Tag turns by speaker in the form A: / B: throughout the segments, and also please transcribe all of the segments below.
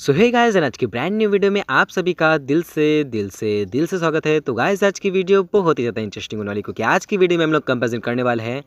A: सो hey guys आज की brand new video में आप सभी का दिल से दिल से दिल से स्वागत है तो गाइस आज की वीडियो बहुत ही ज़्यादा इंटरेस्टिंग होने वाली क्योंकि आज की वीडियो में हम लोग कंपेरिजन करने वाले हैं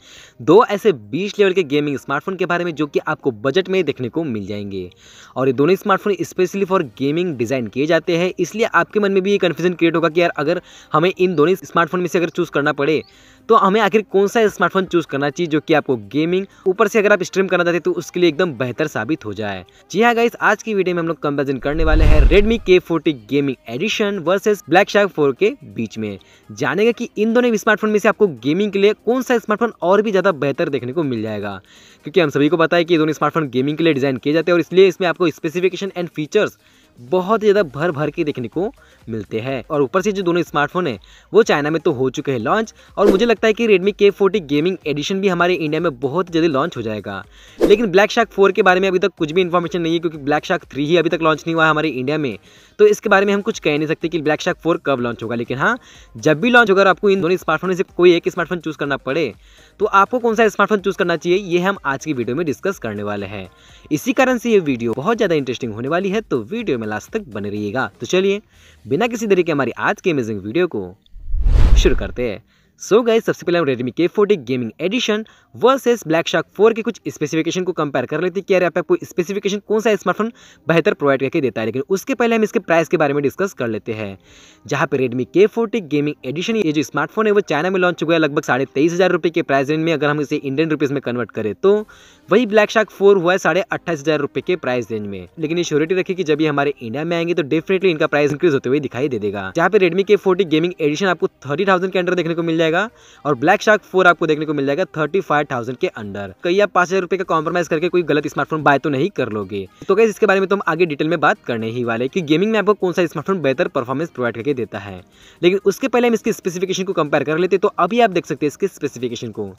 A: दो ऐसे बीस लेवल के गेमिंग स्मार्टफोन के बारे में जो कि आपको बजट में देखने को मिल जाएंगे और ये दोनों smartphone specially for gaming design किए जाते हैं इसलिए आपके मन में भी ये कन्फ्यूजन क्रिएट होगा कि यार अगर हमें इन दोनों स्मार्टफोन में से अगर चूज़ करना पड़े तो हमें आखिर कौन सा स्मार्टफोन चूज़ करना चाहिए जो कि आपको गेमिंग ऊपर से अगर आप स्ट्रीम करना चाहते हैं तो उसके लिए एकदम बेहतर साबित हो जाए जी हाँ गाइस आज की वीडियो में हम लोग कंपेरिजन करने वाले हैं Redmi K forty gaming edition versus Black shark four के बीच में जानेगा की इन दोनों स्मार्टफोन में से आपको गेमिंग के लिए कौन सा स्मार्टफोन और भी ज़्यादा बेहतर देखने को मिल जाएगा क्योंकि हम सभी को पता है कि दोनों स्मार्टफोन गेमिंग के लिए डिज़ाइन किए जाते हैं और इसलिए इसमें आपको स्पेसिफिकेशन एंड फीचर्स बहुत ज़्यादा भर भर के देखने को मिलते हैं और ऊपर से जो दोनों स्मार्टफोन है वो चाइना में तो हो चुके हैं लॉन्च और मुझे लगता है कि Redmi K forty gaming addition भी हमारे इंडिया में बहुत जल्दी लॉन्च हो जाएगा लेकिन ब्लैक शार्क फोर के बारे में अभी तक कुछ भी इन्फॉर्मेशन नहीं है क्योंकि ब्लैक शार्क थ्री ही अभी तक लॉन्च नहीं हुआ है हमारे इंडिया में तो इसके बारे में हम कुछ कह नहीं सकते कि ब्लैक शार्क फोर कब लॉन्च होगा लेकिन हाँ जब भी लॉन्च होगा आपको इन दोनों स्मार्टफोन से कोई एक स्मार्टफोन चूज़ करना पड़े तो आपको कौन सा स्मार्टफोन चूज़ करना चाहिए ये हम आज की वीडियो में डिस्कस करने वाले हैं इसी कारण से ये वीडियो बहुत ज़्यादा इंटरेस्टिंग होने वाली है तो वीडियो में लास्ट तक बने रहिएगा तो चलिए बिना किसी तरीके हमारी आज की अमेजिंग वीडियो को शुरू करते हैं सो गए सबसे पहले हम Redmi K forty gaming edition versus Black shark four के कुछ स्पेसिफिकेशन को कंपेयर कर लेते हैं कि यार यहाँ पे आपको स्पेसिफिकेशन कौन सा स्मार्टफोन बेहतर प्रोवाइड करके देता है लेकिन उसके पहले हम इसके प्राइस के बारे में डिस्कस कर लेते हैं जहाँ पे Redmi K forty gaming addition ये जो स्मार्टफोन है वो चाइना में लॉन्च हुआ है लगभग साढ़े तेईस हज़ार रुपये के प्राइस रेंज में अगर हम इसे इंडियन रुपीज़ में कन्वर्ट करें तो वही ब्लैक शार्क फोर हुआ है साढ़े अट्ठाईस हज़ार रुपये के प्राइस रेंज में लेकिन ये श्योरिटी रखी कि जब ये हमारे इंडिया में आएंगे तो डेफिनेटली इनका प्राइस इंक्रीज होते हुए दिखाई दे देगा जहाँ पे Redmi K forty gaming edition आपको थर्टी थाउजेंड के अंडर देखने को मिल जाएगा जाएगा और ब्लैक शार्क फोर आपको देखने को मिल जाएगा थर्टी फाइव थाउजेंड के अंडर कई तो आप पांच हज़ार रुपए का कॉम्प्रोमाइज़ करके कोई गलत स्मार्टफोन बाय तो नहीं कर लोगे तो कैसे इसके बारे में तो हम आगे डिटेल में बात करने ही वाले कि गेमिंग में आपको कौन सा स्मार्टफोन बेहतर परफॉर्मेंस प्रोवाइड करके देता है लेकिन उसके पहले हम इसकी स्पेसिफिकेशन को कंपेयर कर लेते तो अभी आप देख सकते हैं इसके स्पेसिफिकेशन को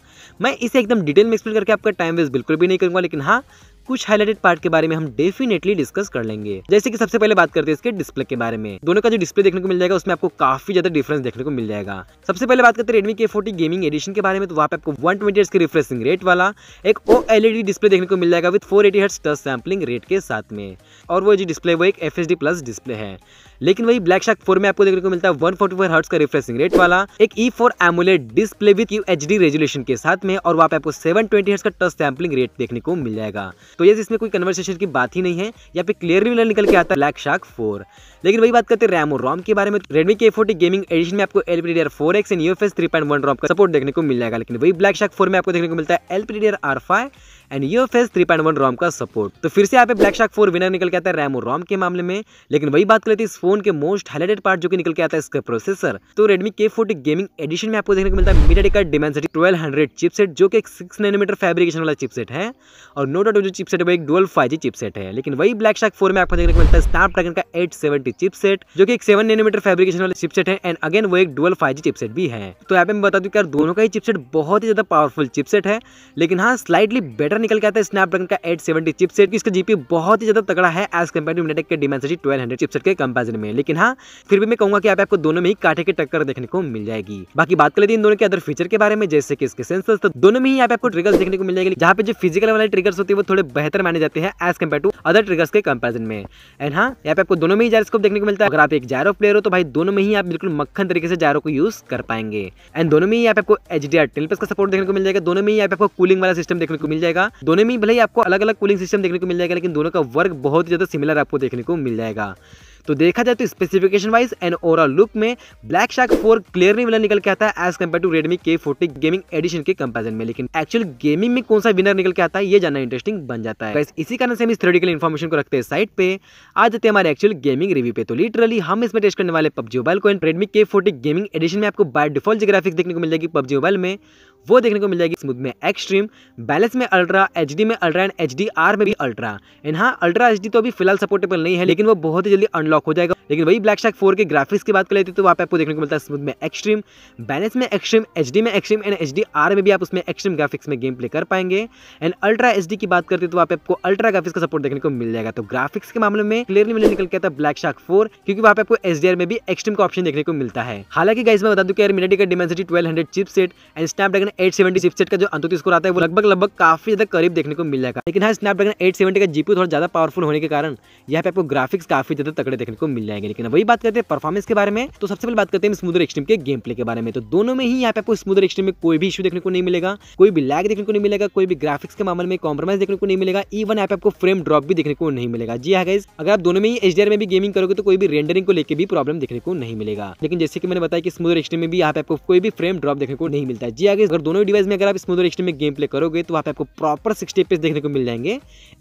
A: मैं इसे एकदम डिटेल में एक्सप्लेन करके आपका टाइम वेस्ट बिल्कुल भी नहीं करूंगा लेकिन हाँ कुछ हाईलाइटेड पार्ट के बारे में हम डेफिनेटली डिस्कस कर लेंगे जैसे कि सबसे पहले बात करते हैं इसके डिस्प्ले के बारे में दोनों का जो डिस्प्ले देखने को मिल जाएगा उसमें आपको काफी ज्यादा डिफरेंस देखने को मिल जाएगा सबसे पहले बात करते हैं Redmi K forty gaming edition के बारे में तो वहाँ पे आपको वन ट्वेंटी के रिफ्रेशिंग रेट वाला एक ओ एलईडी डिस्प्ले देखने को मिल जाएगा with four eighty hertz sampling rate के साथ में और वो जो डिस्प्ले वो एक एफ प्लस डिस्प्ले है लेकिन वही ब्लैक शार्क फोर में आपको देखने को मिलता है वन फोर्टी फोर का रिफ्रेशिंग रेट वाला एक E four AMOLED display with U H D resolution के साथ में और वहाँ पे आपको सेवन ट्वेंटी हर्ट्स का टच सैम्पलिंग रेट देखने को मिल जाएगा तो ये इसमें कोई कन्वर्सेशन की बात ही नहीं है यहाँ पे क्लियरली निकल के आता है ब्लैक शार्क फोर लेकिन वही बात करते हैं रैम और रोम के बारे में Redmi K forty gaming edition में आपको L P D R four X and U F S three point one ROM का सपोर्ट देखने को मिल जाएगा लेकिन वही ब्लैक शार्क फोर में आपको देखने को मिलता है L P D R R five and ये F S three point one ROM का सपोर्ट तो फिर से यहाँ पे ब्लैक शार्क फोर विनर निकल के आता है रैम और रोम के मामले में लेकिन वही बात करें तो इस फोन के मोस्ट हाईलाइटेड पार्ट जो कि निकल के आता है इसका प्रोसेसर तो Redmi K forty gaming edition में आपको देखने को मिलता है मीडिया का डिमेंसिटी ट्वेल्व हंड्रेड चिपसेट जो कि सिक्स नाइनमीटर फेब्रिकेशन वाला चिपसेट है और नो डाउट जो चिपसेट है वो एक डुअल फाइव जी चिपसेट है लेकिन वही ब्लैक शार्क फोर में आपको देखने को मिलता है स्नैप ड्रैगन का एट सेवेंटी चिपसेट जो कि एक सेवन नाइनमीटर फेब्रिकेशन वाला चिपसेट है एंड अगेन वो एक डुअल फाइव जी चिपसेट भी है तो यहाँ पे मैं बता दूं कि यार दोनों का ही चिपसेट बहुत ही ज्यादा पावरफुल चिपसेट है लेकिन हाँ स्लाइडली बेटर प्रोसेसर निकल के आता है स्नैपड्रैगन का एट सेवेंटी चिपसेट की इसका जीपी बहुत ही ज्यादा तगड़ा है एज कम्पेयर टू मिनेटेक के डिमेंसिटी ट्वेल्व हंड्रेड चिपसेट के कंपेरिजन में लेकिन हाँ फिर भी मैं कहूंगा कि आप आपको दोनों में ही काटे की टक्कर देखने को मिल जाएगी बाकी बात कर लेते हैं दोनों के अदर फीचर के बारे में जैसे कि इसके सेंसर तो दोनों में ही आप आपको ट्रिगर्स देखने को मिल जाएगी जहाँ पे जो फिजिकल वाले ट्रिगर्स होते हैं वो थोड़े बेहतर माने जाते हैं as compare to other triggers के कंपेरिजन में एंड हाँ यहाँ पे आपको दोनों में ही जायरोस्कोप देखने को मिलता है अगर आप एक जायरो प्लेयर हो तो भाई दोनों में ही आप बिल्कुल मक्खन तरीके से जायरो को यूज कर पाएंगे एंड दोनों में ही आपको एच डी आर का सपोर्ट देखने को मिल जाएगा दोनों में ही आपको कूलिंग वाला सिस्टम देखने को मिल जाएगा जाएगा दोनों में भले ही आपको अलग अलग कूलिंग सिस्टम देखने को मिल जाएगा लेकिन दोनों का वर्क बहुत ज़्यादा सिमिलर आपको देखने को मिल जाएगा तो देखा जाए तो specification wise and overall look में Black shark four clearly winner निकल के आता है as compare to Redmi K forty gaming edition के कंपेरिजन में लेकिन एक्चुअल गेमिंग में कौन सा विनर निकल के आता है ये जानना इंटरेस्टिंग बन जाता है इसी कारण से हम इस थ्रेडिकल इन्फॉर्मेशन को रखते हैं साइट पे आ जाते हमारे एक्चुअल गेमिंग रिव्यू पे तो लिटरली हम इसमें टेस्ट करने वाले पब्जी मोबाइल को Redmi K forty gaming edition में आपको बाय डिफॉल्ट ग्राफिक्स देखने को मिल जाएगी पब्जी मोबाइल में वो देखने को मिल जाएगी स्मूथ में एक्सट्रीम बैलेंस में अल्ट्रा एच में अल्ट्रा एंड एच में भी अल्ट्रा एंड हाँ अल्ट्रा एच तो अभी फिलहाल सपोर्टेबल नहीं है लेकिन वो बहुत ही जल्दी अनलॉक हो जाएगा लेकिन वही ब्लैक शार्क फोर के ग्राफिक्स की बात कर लेते तो वहाँ पे आपको देखने को मिलता है स्मूथ में एक्सट्रीम बैलेंस में एक्सट्रीम एच में एक्सट्रीम एंड एच में भी आप उसमें एक्सट्रीम ग्राफिक्स में गेम प्ले कर पाएंगे एंड अल्ट्रा एच की बात करते तो वहाँ पे आपको अल्ट्रा ग्राफिक्स का सपोर्ट देखने को मिल जाएगा तो ग्राफिक्स के मामले में क्लियरली मिले निकल के आता ब्लैक शार्क फोर क्योंकि वहाँ पे आपको एच में भी एक्सट्रीम का ऑप्शन देखने को मिलता है हालांकि गाइज मैं बता दूं कि यार मिनटी का Dimensity twelve hundred chip set and Snapdragon eight seventy set का जो अंतुति स्कोर आता है वो लगभग लगभग काफी ज्यादा करीब देखने को मिल जाएगा लेकिन हाँ स्नैपड्रैगन एट सेवेंटी का जीपी थोड़ा ज्यादा पावरफुल होने के कारण यहाँ पे आपको ग्राफिक्स काफी ज्यादा तगड़े देखने को मिल जाएंगे लेकिन वही बात करते हैं परफॉर्मेंस के बारे में तो सबसे पहले बात करते हैं स्मूदर एक्सट्रीम के गेम प्ले के बारे में तो दोनों में ही यहाँ पे आपको स्मूदर एक्सट्रीम में कोई भी इशू देखने को नहीं मिलेगा कोई भी लैग देखने को नहीं मिलेगा कोई भी ग्राफिक्स के मामले में कॉम्प्रोमाइज देखने को नहीं मिलेगा इवन यहाँ पे आपको फ्रेम ड्रॉप भी देखने को नहीं मिलेगा जी हाँ गाइज अगर आप दोनों में ही एचडीआर में भी गेमिंग करोगे तो कोई भी रेंडरिंग को लेकर भी प्रॉब्लम देखने को नहीं मिलेगा लेकिन जैसे कि मैंने बताया कि स्मूदर एक्सट्रीम में भी यहाँ पे आपको कोई भी फ्रेम ड्रॉप देखने को नहीं मिलता है जी आगे हाँ अगर दोनों डिवाइस में अगर आप स्मूथ और एक्सट्रीम में गेम प्ले करोगे तो वहाँ पे आपको प्रॉपर सिक्सटी एफ देखने को मिल जाएंगे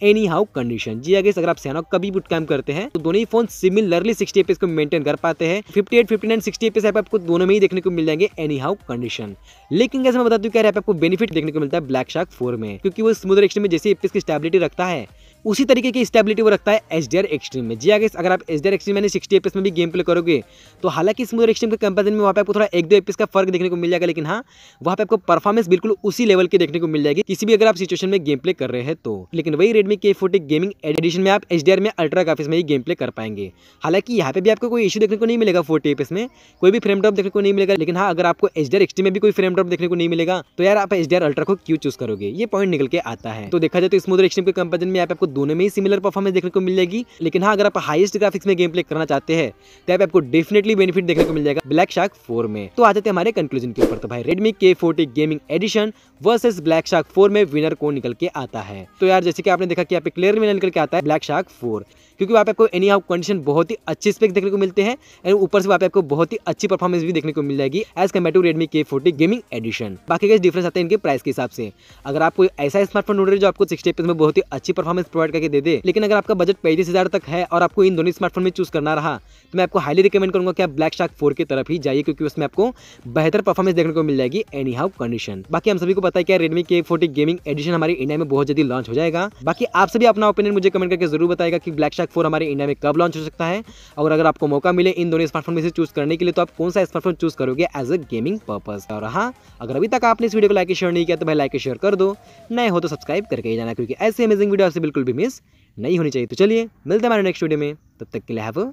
A: एनी हाउ कंडीशन जी अगर अगर आप का कभी बुट काम करते हैं तो दोनों ही फोन सिमिलरली सिक्सटी एफ को मेंटेन कर पाते हैं fifty eight fifty nine sixty F आपको दोनों में ही देखने को मिल जाएंगे एनी हाउ कंडीशन लेकिन जैसे मैं बताती हूँ क्या आपको बेनिफिट देखने को मिलता है ब्लैक शार्क फोर में क्योंकि वो और एक्सट्रीम में जैसे एपीएस की स्टेबिलिटी रखता है उसी तरीके की स्टेबिलिटी वो रखता है एच डी एक्सट्रीम में जी आगे अगर आप एच डी एक्सट्रीम यानी सिक्सटी एपीएस में भी गेम प्ले करोगे तो हालांकि स्मूथ एक्सट्रीम के कंपेरिजन में वहाँ पे आपको थोड़ा एक दो एपिस का फर्क देखने को मिल जाएगा लेकिन हाँ वहाँ पे आपको परफॉर्मेंस बिल्कुल उसी लेवल की देखने को मिल जाएगी किसी भी अगर आप सिचुएशन में गेम प्ले कर रहे हैं तो लेकिन वही Redmi K forty gaming edition में आप एच में अल्ट्रा ग्राफिक्स में ही गेम प्ले कर पाएंगे हालांकि यहाँ पे भी आपको कोई इशू देखने को नहीं मिलेगा फोर्टी एपिस में कोई भी फ्रेम ड्रॉप देखने को नहीं मिलेगा लेकिन हाँ अगर आपको एच डी एक्सट्रीम में भी कोई फ्रेम ड्रॉप देखने को नहीं मिलेगा तो यार आप एच अल्ट्रा को क्यों चूज करोगे ये पॉइंट निकल के आता है तो देखा जाए तो स्मूथ एक्सट्रीम के कंपेरिजन में आप आपको दोनों में ही सिमिलर परफॉर्मेंस देखने को मिल जाएगी लेकिन हाँ अगर आप हाइस्ट ग्राफिक्स में गेम प्ले करना चाहते हैं तो आप आपको डेफिनेटली बेनिफिट देखने को मिल जाएगा ब्लैक शार्क फोर में तो आ जाते हमारे कंक्लूजन के ऊपर तो भाई Redmi K forty gaming edition versus Black shark four में विनर कौन निकल के आता है तो यार जैसे कि आपने देखा कि आप क्लियर विनर निकल के आता है ब्लैक शार्क फोर क्योंकि वहाँ पे आपको एनी हाउ कंडीशन बहुत ही अच्छे स्पेक देखने को मिलते हैं एंड ऊपर से वहाँ पे आपको बहुत ही अच्छी परफॉर्मेंस भी देखने को मिल जाएगी as compare to Redmi K forty gaming edition बाकी कैसे डिफरेंस आते हैं इनके प्राइस के हिसाब से अगर आप कोई ऐसा स्मार्टफोन ढूंढ रहे जो आपको सिक्सटी में बहुत ही अच्छी परफॉर्मेंस प्रोवाइड प्रोवाइड करके दे दे लेकिन अगर आपका बजट पैंतीस हजार तक है और आपको इन दोनों स्मार्टफोन में चूज करना रहा तो मैं आपको हाईली रिकमेंड करूंगा कि आप ब्लैक शार्क फोर की तरफ ही जाइए क्योंकि उसमें आपको बेहतर परफॉर्मेंस देखने को मिल जाएगी एनी हाउ कंडीशन बाकी हम सभी को पता है क्या Redmi K forty gaming edition हमारे इंडिया में बहुत जल्दी लॉन्च हो जाएगा बाकी आप सभी अपना ओपिनियन मुझे कमेंट करके जरूर बताएगा कि ब्लैक शार्क फोर हमारे इंडिया में कब लॉन्च हो सकता है और अगर आपको मौका मिले इन दोनों स्मार्टफोन में से चूज करने के लिए तो आप कौन सा स्मार्टफोन चूज करोगे एज अ गेमिंग पर्पज और हाँ अगर अभी तक आपने इस वीडियो को लाइक शेयर नहीं किया तो भाई लाइक शेयर कर दो नए हो तो सब्सक्राइब करके जाना क्योंकि ऐसे अमेजिंग वीडियो आपसे बिल्कुल भी भी मिस नहीं होनी चाहिए तो चलिए मिलते हैं हमारे नेक्स्ट वीडियो में तब तक के लिए have a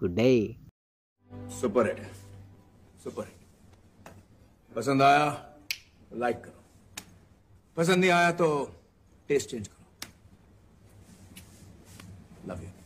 A: good day super hit super hit पसंद आया लाइक करो पसंद नहीं आया तो टेस्ट चेंज करो लव यू